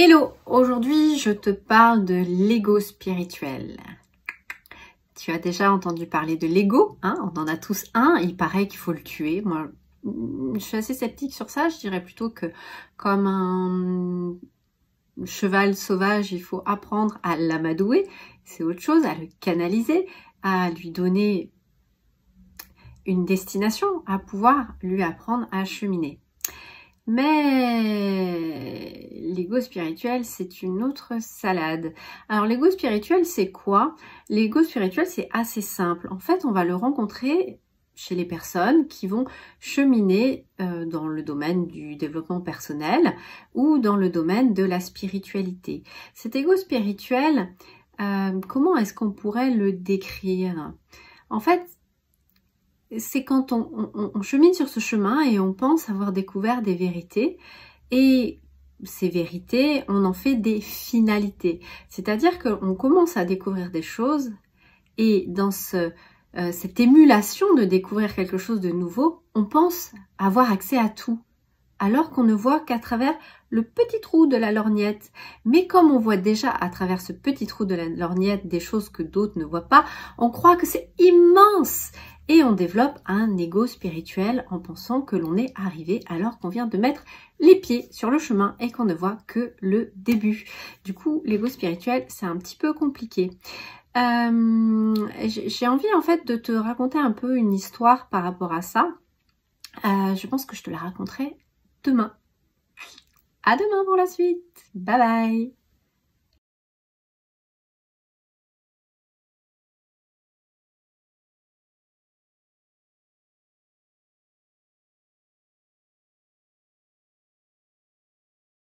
Hello Aujourd'hui, je te parle de l'ego spirituel. Tu as déjà entendu parler de l'ego, hein, on en a tous un, il paraît qu'il faut le tuer. Moi, mm, je suis assez sceptique sur ça, je dirais plutôt que comme un cheval sauvage, il faut apprendre à l'amadouer, c'est autre chose, à le canaliser, à lui donner une destination, à pouvoir lui apprendre à cheminer. Mais l'ego spirituel, c'est une autre salade. Alors l'ego spirituel, c'est quoi L'ego spirituel, c'est assez simple. En fait, on va le rencontrer chez les personnes qui vont cheminer euh, dans le domaine du développement personnel ou dans le domaine de la spiritualité. Cet ego spirituel, euh, comment est-ce qu'on pourrait le décrire En fait, c'est quand on, chemine sur ce chemin et on pense avoir découvert des vérités et ces vérités, on en fait des finalités. C'est-à-dire qu'on commence à découvrir des choses et dans euh, cette émulation de découvrir quelque chose de nouveau, on pense avoir accès à tout alors qu'on ne voit qu'à travers le petit trou de la lorgnette. Mais comme on voit déjà à travers ce petit trou de la lorgnette des choses que d'autres ne voient pas, on croit que c'est immense et on développe un ego spirituel en pensant que l'on est arrivé alors qu'on vient de mettre les pieds sur le chemin et qu'on ne voit que le début. Du coup, l'ego spirituel, c'est un petit peu compliqué. Euh, j'ai envie en fait de te raconter un peu une histoire par rapport à ça. Euh, je pense que je te la raconterai demain. À demain pour la suite. Bye bye.